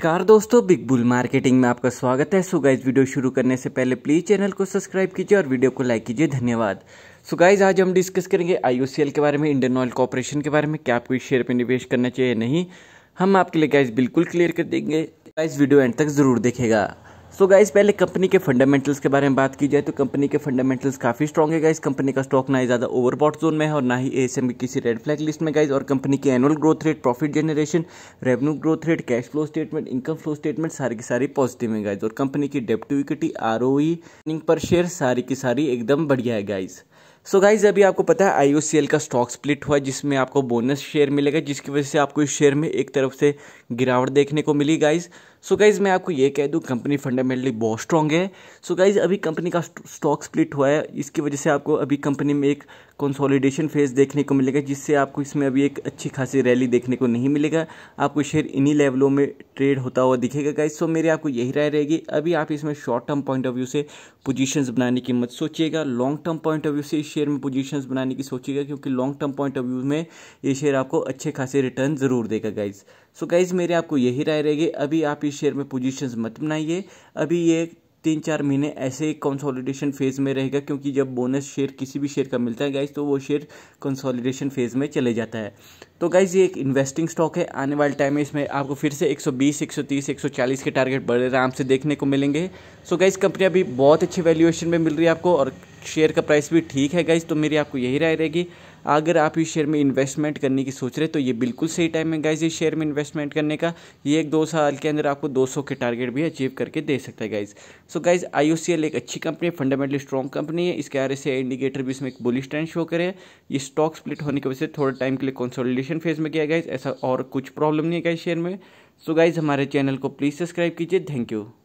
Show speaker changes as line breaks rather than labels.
नमस्कार दोस्तों big bull marketing में आपका स्वागत है सुगाइज वीडियो शुरू करने से पहले प्लीज़ चैनल को सब्सक्राइब कीजिए और वीडियो को लाइक कीजिए धन्यवाद सुगाइज आज हम डिस्कस करेंगे आईओसीएल के बारे में इंडियन ऑयल कॉरपोरेशन के बारे में क्या आपको इस शेयर पर निवेश करना चाहिए नहीं हम आपके लिए गाइज बिल्कुल क्लियर कर देंगे गाइज वीडियो एंड तक ज़रूर देखेगा सो so गाइज पहले कंपनी के फंडामेंटल्स के बारे में बात की जाए तो कंपनी के फंडामेंटल्स काफ़ी स्ट्रॉग है गाइज कंपनी का स्टॉक ना ही ज़्यादा ओवरबॉट जोन में है और ना ही एएसएम की किसी रेड फ्लैग लिस्ट में गाइज और कंपनी की annual growth rate profit generation revenue growth rate cash flow statement income flow statement सारी की सारी पॉजिटिव है गाइज और कंपनी की डेप्ट आर ओ पर शेयर सारी की सारी एकदम बढ़िया है गाइज़ सो so गाइज अभी आपको पता है आई का स्टॉक स्प्लिट हुआ जिसमें आपको बोनस शेयर मिलेगा जिसकी वजह से आपको इस शेयर में एक तरफ से गिरावट देखने को मिली गाइज सो गाइज मैं आपको ये कह दूँ कंपनी फंडामेंटली बहुत स्ट्रॉन्ग है सो so गाइज अभी कंपनी का स्टॉक स्प्लिट हुआ है इसकी वजह से आपको अभी कंपनी में एक कंसोलिडेशन फेज देखने को मिलेगा जिससे आपको इसमें अभी एक अच्छी खासी रैली देखने को नहीं मिलेगा आपको शेयर इन्हीं लेवलों में ट्रेड होता हुआ दिखेगा गाइज सो मेरी आपको यही राय रहेगी अभी आप इसमें short term point of view से पोजिशन बनाने की मत सोचिएगा long term point of view से शेयर में पोजीशंस बनाने की सोचिएगा क्योंकि long term point of view में ये शेयर आपको अच्छे खासे रिटर्न ज़रूर देगा गाइज सो गाइज मेरे आपको यही राय रहेगी अभी आप इस शेयर में पोजीशंस मत बनाइए अभी ये तीन चार महीने ऐसे कंसोलिडेशन फेज़ में रहेगा क्योंकि जब बोनस शेयर किसी भी शेयर का मिलता है गाइज तो वो शेयर कंसोलिडेशन फेज़ में चले जाता है तो गाइज ये एक इन्वेस्टिंग स्टॉक है आने वाले टाइम में इसमें आपको फिर से 120, 130, 140 के टारगेट बड़े आराम से देखने को मिलेंगे सो गाइज कंपनी अभी बहुत अच्छे वैल्यूएशन में मिल रही है आपको और शेयर का प्राइस भी ठीक है गाइज तो मेरी आपको यही राय रहेगी अगर आप इस शेयर में इन्वेस्टमेंट करने की सोच रहे तो ये बिल्कुल सही टाइम है गाइज इस शेयर में इन्वेस्टमेंट करने का ये एक दो साल के अंदर आपको 200 के टारगेट भी अचीव करके दे सकता है गाइज सो गाइज आई एक अच्छी कंपनी है फंडामेंटली स्ट्रॉन्ग कंपनी है इसके आर इंडिकेटर भी इसमें एक बुलिश ट्रेंड शो करे ये स्टॉक स्प्लिट होने की वजह से थोड़ा टाइम के लिए कंसोलिडेशन फेज में किया गया ऐसा और कुछ प्रॉब्लम नहीं है गाइज शेयर में सो so गाइज हमारे चैनल को प्लीज़ सब्सक्राइब कीजिए थैंक यू